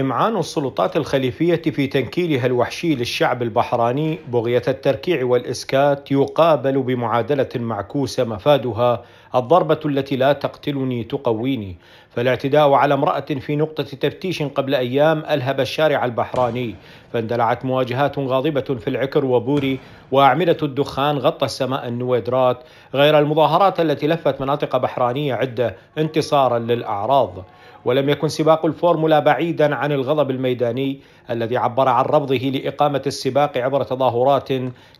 إمعان السلطات الخليفية في تنكيلها الوحشي للشعب البحراني بغية التركيع والإسكات يقابل بمعادلة معكوسة مفادها الضربة التي لا تقتلني تقويني فالاعتداء على امرأة في نقطة تفتيش قبل أيام ألهب الشارع البحراني فاندلعت مواجهات غاضبة في العكر وبوري وأعمدة الدخان غطى السماء النويدرات غير المظاهرات التي لفت مناطق بحرانية عدة انتصارا للأعراض ولم يكن سباق الفورمولا بعيدا عن الغضب الميداني الذي عبر عن رفضه لإقامة السباق عبر تظاهرات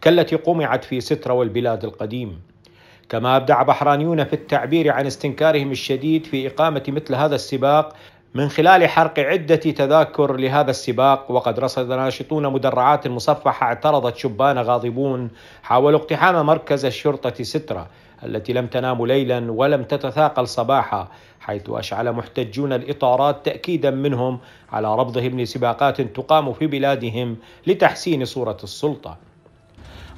كالتي قمعت في سترة والبلاد القديم كما أبدع بحرانيون في التعبير عن استنكارهم الشديد في إقامة مثل هذا السباق من خلال حرق عدة تذاكر لهذا السباق وقد رصد ناشطون مدرعات مصفحة اعترضت شبان غاضبون حاولوا اقتحام مركز الشرطة سترة التي لم تنام ليلا ولم تتثاقل صباحا حيث أشعل محتجون الإطارات تأكيدا منهم على رفضهم لسباقات تقام في بلادهم لتحسين صورة السلطة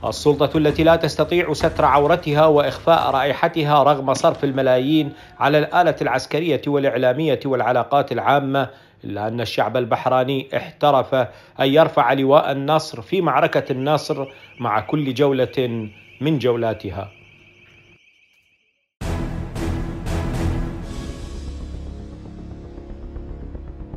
السلطة التي لا تستطيع ستر عورتها وإخفاء رائحتها رغم صرف الملايين على الآلة العسكرية والإعلامية والعلاقات العامة إلا أن الشعب البحراني احترف أن يرفع لواء النصر في معركة النصر مع كل جولة من جولاتها